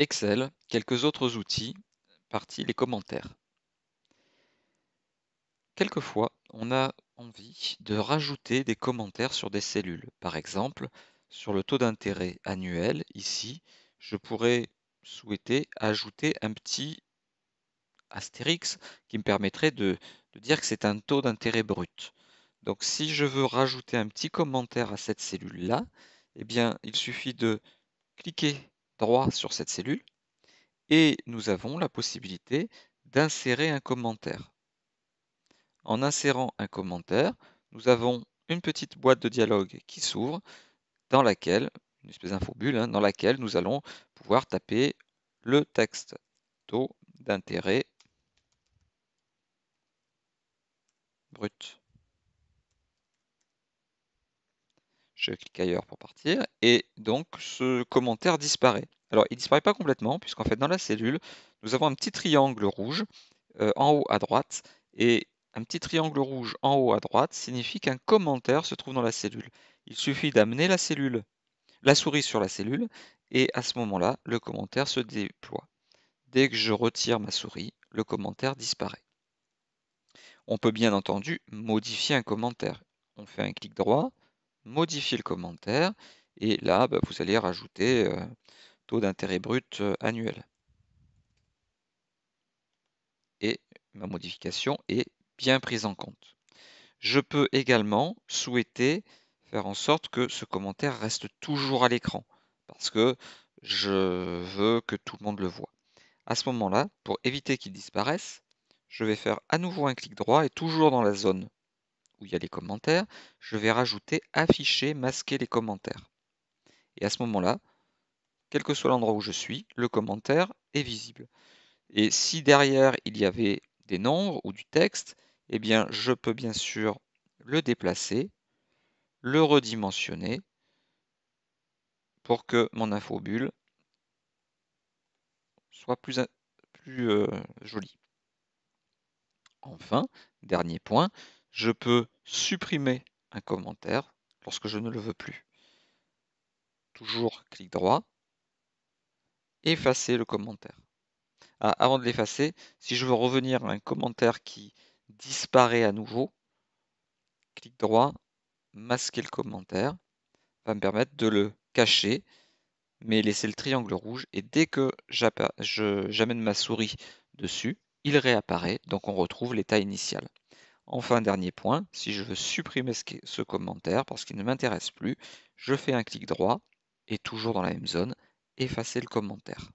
Excel, quelques autres outils, partie les commentaires. Quelquefois, on a envie de rajouter des commentaires sur des cellules. Par exemple, sur le taux d'intérêt annuel, ici, je pourrais souhaiter ajouter un petit astérix qui me permettrait de, de dire que c'est un taux d'intérêt brut. Donc si je veux rajouter un petit commentaire à cette cellule-là, eh bien, il suffit de cliquer droit sur cette cellule et nous avons la possibilité d'insérer un commentaire. En insérant un commentaire, nous avons une petite boîte de dialogue qui s'ouvre dans laquelle, une espèce d'infobule, hein, dans laquelle nous allons pouvoir taper le texte taux d'intérêt brut. Je clique ailleurs pour partir. Et donc, ce commentaire disparaît. Alors, il disparaît pas complètement, puisqu'en fait, dans la cellule, nous avons un petit triangle rouge euh, en haut à droite. Et un petit triangle rouge en haut à droite signifie qu'un commentaire se trouve dans la cellule. Il suffit d'amener la cellule, la souris sur la cellule, et à ce moment-là, le commentaire se déploie. Dès que je retire ma souris, le commentaire disparaît. On peut bien entendu modifier un commentaire. On fait un clic droit, modifier le commentaire. Et là, bah, vous allez rajouter euh, taux d'intérêt brut euh, annuel. Et ma modification est bien prise en compte. Je peux également souhaiter faire en sorte que ce commentaire reste toujours à l'écran, parce que je veux que tout le monde le voit. À ce moment-là, pour éviter qu'il disparaisse, je vais faire à nouveau un clic droit et toujours dans la zone il y a les commentaires, je vais rajouter afficher, masquer les commentaires. Et à ce moment-là, quel que soit l'endroit où je suis, le commentaire est visible. Et si derrière il y avait des nombres ou du texte, eh bien je peux bien sûr le déplacer, le redimensionner pour que mon infobulle soit plus, plus euh, jolie. Enfin, dernier point, je peux supprimer un commentaire lorsque je ne le veux plus. Toujours clic droit, effacer le commentaire. Ah, avant de l'effacer, si je veux revenir à un commentaire qui disparaît à nouveau, clic droit, masquer le commentaire, va me permettre de le cacher, mais laisser le triangle rouge. Et dès que j'amène ma souris dessus, il réapparaît, donc on retrouve l'état initial. Enfin, dernier point, si je veux supprimer ce commentaire parce qu'il ne m'intéresse plus, je fais un clic droit et toujours dans la même zone, effacer le commentaire.